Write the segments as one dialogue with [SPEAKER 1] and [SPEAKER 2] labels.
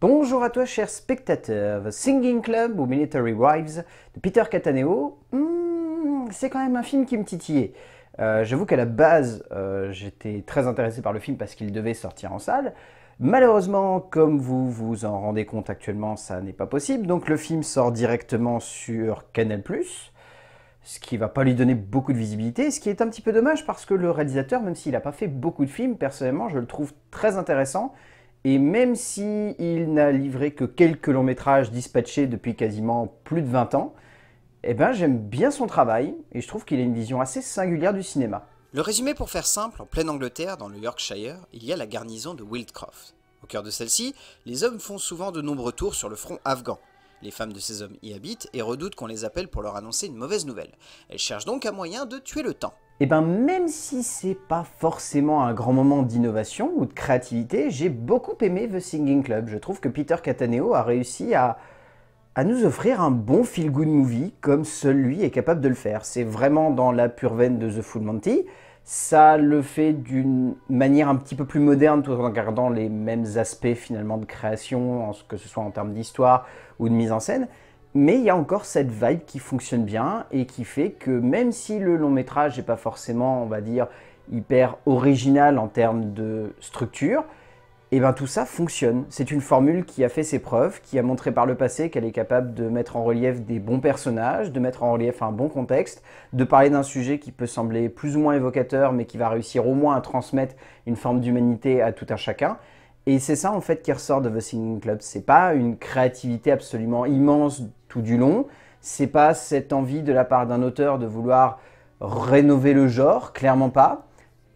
[SPEAKER 1] Bonjour à toi, chers spectateurs. The Singing Club ou Military Wives de Peter Cataneo, hmm, c'est quand même un film qui me titillait. Euh, j'avoue qu'à la base, euh, j'étais très intéressé par le film parce qu'il devait sortir en salle. Malheureusement, comme vous vous en rendez compte actuellement, ça n'est pas possible. Donc le film sort directement sur Canal+, ce qui va pas lui donner beaucoup de visibilité, ce qui est un petit peu dommage parce que le réalisateur, même s'il n'a pas fait beaucoup de films, personnellement, je le trouve très intéressant et même si il n'a livré que quelques longs métrages dispatchés depuis quasiment plus de 20 ans, eh ben j'aime bien son travail et je trouve qu'il a une vision assez singulière du cinéma. Le résumé pour faire simple, en pleine Angleterre, dans le Yorkshire, il y a la garnison de Wildcroft. Au cœur de celle-ci, les hommes font souvent de nombreux tours sur le front afghan. Les femmes de ces hommes y habitent et redoutent qu'on les appelle pour leur annoncer une mauvaise nouvelle. Elles cherchent donc un moyen de tuer le temps et eh bien même si c'est pas forcément un grand moment d'innovation ou de créativité, j'ai beaucoup aimé The Singing Club. Je trouve que Peter Cataneo a réussi à, à nous offrir un bon feel-good movie comme seul lui est capable de le faire. C'est vraiment dans la pure veine de The Full Monty. Ça le fait d'une manière un petit peu plus moderne tout en gardant les mêmes aspects finalement de création, en ce que ce soit en termes d'histoire ou de mise en scène. Mais il y a encore cette vibe qui fonctionne bien et qui fait que même si le long métrage n'est pas forcément, on va dire, hyper original en termes de structure, et eh bien tout ça fonctionne. C'est une formule qui a fait ses preuves, qui a montré par le passé qu'elle est capable de mettre en relief des bons personnages, de mettre en relief un bon contexte, de parler d'un sujet qui peut sembler plus ou moins évocateur, mais qui va réussir au moins à transmettre une forme d'humanité à tout un chacun. Et c'est ça en fait qui ressort de The Singing Club. C'est pas une créativité absolument immense tout du long. C'est pas cette envie de la part d'un auteur de vouloir rénover le genre, clairement pas.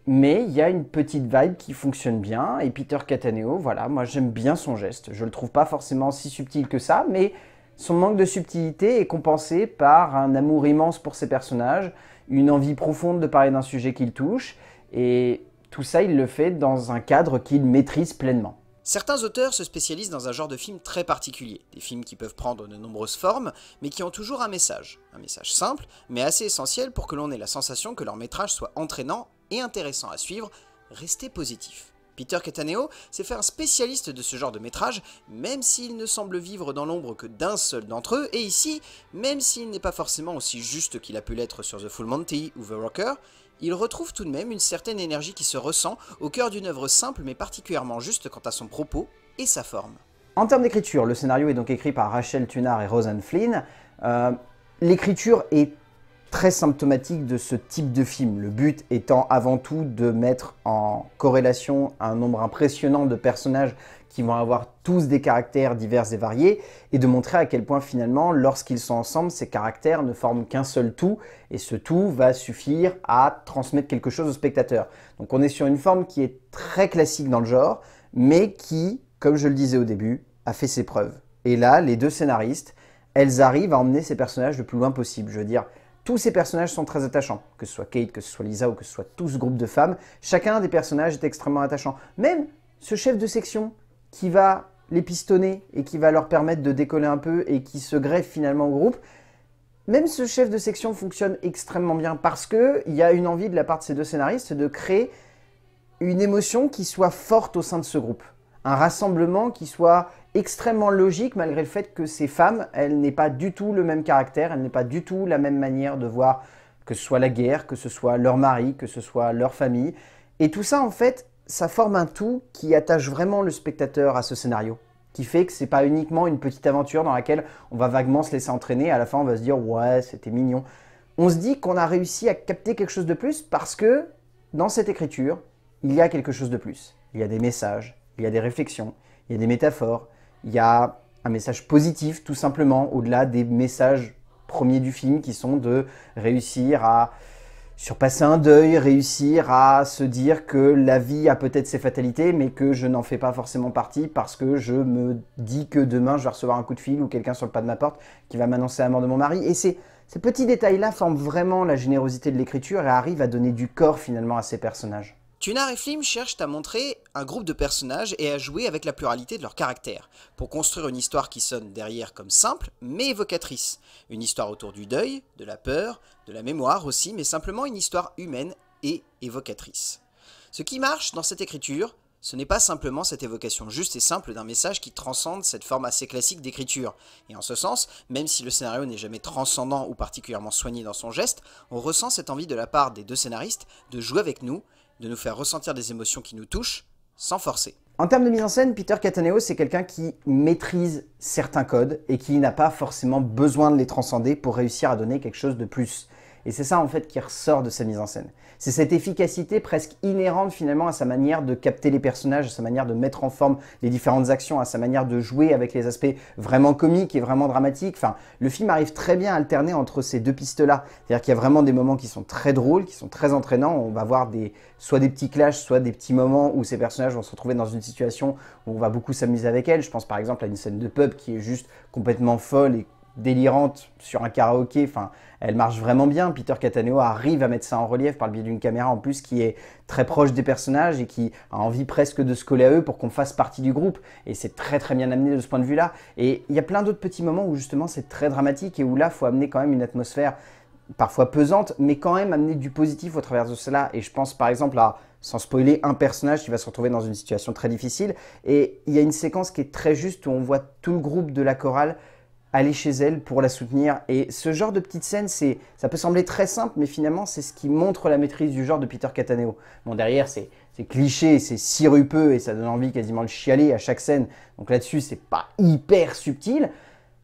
[SPEAKER 1] Mais il y a une petite vibe qui fonctionne bien. Et Peter Cataneo, voilà, moi j'aime bien son geste. Je le trouve pas forcément si subtil que ça, mais son manque de subtilité est compensé par un amour immense pour ses personnages, une envie profonde de parler d'un sujet qu'il touche. Et tout ça, il le fait dans un cadre qu'il maîtrise pleinement. Certains auteurs se spécialisent dans un genre de film très particulier, des films qui peuvent prendre de nombreuses formes, mais qui ont toujours un message. Un message simple, mais assez essentiel pour que l'on ait la sensation que leur métrage soit entraînant et intéressant à suivre, restez positif. Peter Cataneo s'est fait un spécialiste de ce genre de métrage, même s'il ne semble vivre dans l'ombre que d'un seul d'entre eux, et ici, même s'il n'est pas forcément aussi juste qu'il a pu l'être sur The Full Monty ou The Rocker, il retrouve tout de même une certaine énergie qui se ressent au cœur d'une œuvre simple mais particulièrement juste quant à son propos et sa forme. En termes d'écriture, le scénario est donc écrit par Rachel Tunard et Roseanne Flynn. Euh, l'écriture est très symptomatique de ce type de film, le but étant avant tout de mettre en corrélation un nombre impressionnant de personnages qui vont avoir tous des caractères divers et variés, et de montrer à quel point finalement, lorsqu'ils sont ensemble, ces caractères ne forment qu'un seul tout, et ce tout va suffire à transmettre quelque chose au spectateur. Donc on est sur une forme qui est très classique dans le genre, mais qui, comme je le disais au début, a fait ses preuves. Et là, les deux scénaristes, elles arrivent à emmener ces personnages le plus loin possible. Je veux dire, tous ces personnages sont très attachants, que ce soit Kate, que ce soit Lisa ou que ce soit tout ce groupe de femmes. Chacun des personnages est extrêmement attachant. Même ce chef de section qui va les pistonner et qui va leur permettre de décoller un peu et qui se greffe finalement au groupe. Même ce chef de section fonctionne extrêmement bien parce qu'il y a une envie de la part de ces deux scénaristes de créer une émotion qui soit forte au sein de ce groupe un rassemblement qui soit extrêmement logique malgré le fait que ces femmes, elles n'aient pas du tout le même caractère, elles n'aient pas du tout la même manière de voir que ce soit la guerre, que ce soit leur mari, que ce soit leur famille. Et tout ça, en fait, ça forme un tout qui attache vraiment le spectateur à ce scénario qui fait que ce n'est pas uniquement une petite aventure dans laquelle on va vaguement se laisser entraîner, à la fin on va se dire ouais c'était mignon. On se dit qu'on a réussi à capter quelque chose de plus parce que dans cette écriture, il y a quelque chose de plus. Il y a des messages, il y a des réflexions, il y a des métaphores, il y a un message positif tout simplement, au-delà des messages premiers du film qui sont de réussir à surpasser un deuil, réussir à se dire que la vie a peut-être ses fatalités, mais que je n'en fais pas forcément partie parce que je me dis que demain je vais recevoir un coup de fil ou quelqu'un sur le pas de ma porte qui va m'annoncer la mort de mon mari. Et ces, petits détails-là forment vraiment la générosité de l'écriture et arrivent à donner du corps finalement à ces personnages. Tunar et Flim cherchent à montrer un groupe de personnages et à jouer avec la pluralité de leurs caractères, pour construire une histoire qui sonne derrière comme simple, mais évocatrice. Une histoire autour du deuil, de la peur, de la mémoire aussi, mais simplement une histoire humaine et évocatrice. Ce qui marche dans cette écriture, ce n'est pas simplement cette évocation juste et simple d'un message qui transcende cette forme assez classique d'écriture. Et en ce sens, même si le scénario n'est jamais transcendant ou particulièrement soigné dans son geste, on ressent cette envie de la part des deux scénaristes de jouer avec nous, de nous faire ressentir des émotions qui nous touchent, sans forcer. En termes de mise en scène, Peter Cataneo, c'est quelqu'un qui maîtrise certains codes et qui n'a pas forcément besoin de les transcender pour réussir à donner quelque chose de plus. Et c'est ça en fait qui ressort de sa mise en scène. C'est cette efficacité presque inhérente finalement à sa manière de capter les personnages, à sa manière de mettre en forme les différentes actions, à sa manière de jouer avec les aspects vraiment comiques et vraiment dramatiques. Enfin, le film arrive très bien à alterner entre ces deux pistes-là. C'est-à-dire qu'il y a vraiment des moments qui sont très drôles, qui sont très entraînants. On va voir des, soit des petits clashs, soit des petits moments où ces personnages vont se retrouver dans une situation où on va beaucoup s'amuser avec elles. Je pense par exemple à une scène de pub qui est juste complètement folle et délirante sur un karaoké. Enfin, elle marche vraiment bien. Peter Cataneo arrive à mettre ça en relief par le biais d'une caméra en plus qui est très proche des personnages et qui a envie presque de se coller à eux pour qu'on fasse partie du groupe. Et c'est très très bien amené de ce point de vue-là. Et il y a plein d'autres petits moments où justement c'est très dramatique et où là, faut amener quand même une atmosphère parfois pesante, mais quand même amener du positif au travers de cela. Et je pense par exemple à sans spoiler, un personnage qui va se retrouver dans une situation très difficile. Et il y a une séquence qui est très juste où on voit tout le groupe de la chorale aller chez elle pour la soutenir. Et ce genre de petite scène, c'est, ça peut sembler très simple, mais finalement, c'est ce qui montre la maîtrise du genre de Peter Cataneo. Bon, derrière, c'est, c'est cliché, c'est sirupeux et ça donne envie quasiment de chialer à chaque scène. Donc là-dessus, c'est pas hyper subtil,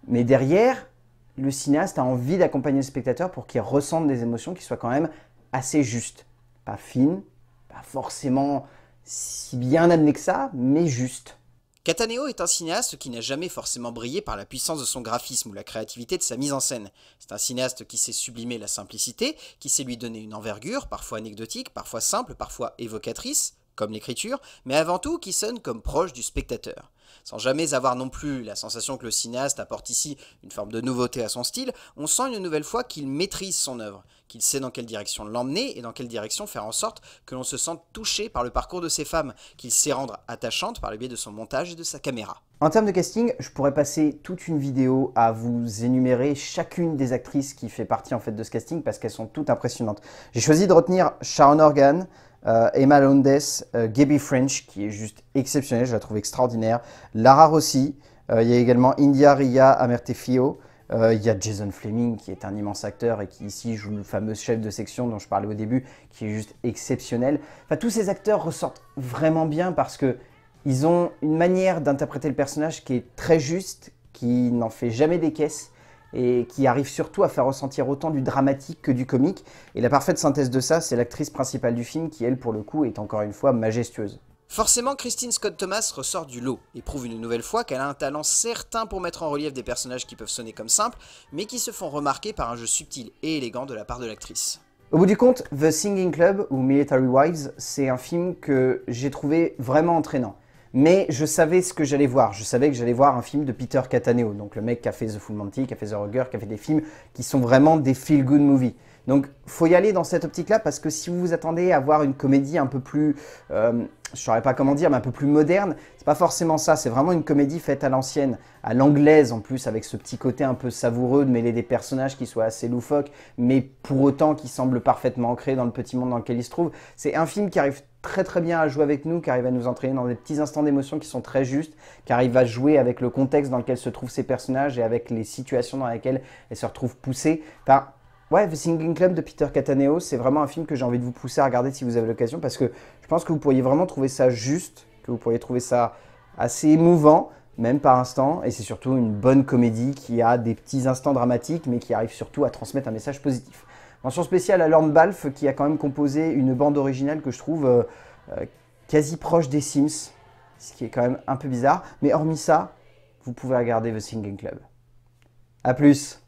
[SPEAKER 1] mais derrière, le cinéaste a envie d'accompagner le spectateur pour qu'il ressente des émotions qui soient quand même assez justes. Pas fines, pas forcément si bien amenées que ça, mais justes. Cataneo est un cinéaste qui n'a jamais forcément brillé par la puissance de son graphisme ou la créativité de sa mise en scène. C'est un cinéaste qui sait sublimer la simplicité, qui sait lui donner une envergure, parfois anecdotique, parfois simple, parfois évocatrice, comme l'écriture, mais avant tout qui sonne comme proche du spectateur sans jamais avoir non plus la sensation que le cinéaste apporte ici une forme de nouveauté à son style, on sent une nouvelle fois qu'il maîtrise son œuvre, qu'il sait dans quelle direction l'emmener et dans quelle direction faire en sorte que l'on se sente touché par le parcours de ces femmes, qu'il sait rendre attachante par le biais de son montage et de sa caméra. En termes de casting, je pourrais passer toute une vidéo à vous énumérer chacune des actrices qui fait partie en fait de ce casting parce qu'elles sont toutes impressionnantes. J'ai choisi de retenir Sharon Organ, euh, Emma Londes, euh, Gabby French, qui est juste exceptionnelle, je la trouve extraordinaire, Lara Rossi, euh, il y a également India Ria Amertefio, il y a Jason Fleming, qui est un immense acteur et qui ici joue le fameux chef de section dont je parlais au début, qui est juste exceptionnel. Enfin, tous ces acteurs ressortent vraiment bien parce qu'ils ont une manière d'interpréter le personnage qui est très juste, qui n'en fait jamais des caisses, et qui arrive surtout à faire ressentir autant du dramatique que du comique. Et la parfaite synthèse de ça, c'est l'actrice principale du film qui, elle, pour le coup, est encore une fois majestueuse. Forcément, Christine Scott Thomas ressort du lot et prouve une nouvelle fois qu'elle a un talent certain pour mettre en relief des personnages qui peuvent sonner comme simples, mais qui se font remarquer par un jeu subtil et élégant de la part de l'actrice. Au bout du compte, The Singing Club ou Military Wives, c'est un film que j'ai trouvé vraiment entraînant mais je savais ce que j'allais voir. Je savais que j'allais voir un film de Peter Cataneo, donc le mec qui a fait The Full Monty, qui a fait The Rugger, qui a fait des films qui sont vraiment des feel-good movies. Donc faut y aller dans cette optique-là parce que si vous vous attendez à voir une comédie un peu plus, euh, je ne saurais pas comment dire, mais un peu plus moderne, c'est pas forcément ça. C'est vraiment une comédie faite à l'ancienne, à l'anglaise en plus, avec ce petit côté un peu savoureux de mêler des personnages qui soient assez loufoques, mais pour autant qui semblent parfaitement ancrés dans le petit monde dans lequel ils se trouvent. C'est un film qui arrive très très bien à jouer avec nous car il va nous entraîner dans des petits instants d'émotion qui sont très justes, car il va jouer avec le contexte dans lequel se trouvent ces personnages et avec les situations dans lesquelles elles se retrouvent poussées. Enfin, ouais, The Singing Club de Peter Cataneo, c'est vraiment un film que j'ai envie de vous pousser à regarder si vous avez l'occasion parce que je pense que vous pourriez vraiment trouver ça juste, que vous pourriez trouver ça assez émouvant même par instant, et c'est surtout une bonne comédie qui a des petits instants dramatiques, mais qui arrive surtout à transmettre un message positif. Mention spéciale à Lorne Balf qui a quand même composé une bande originale que je trouve euh, euh, quasi proche des Sims, ce qui est quand même un peu bizarre. Mais hormis ça, vous pouvez regarder The Singing Club. A plus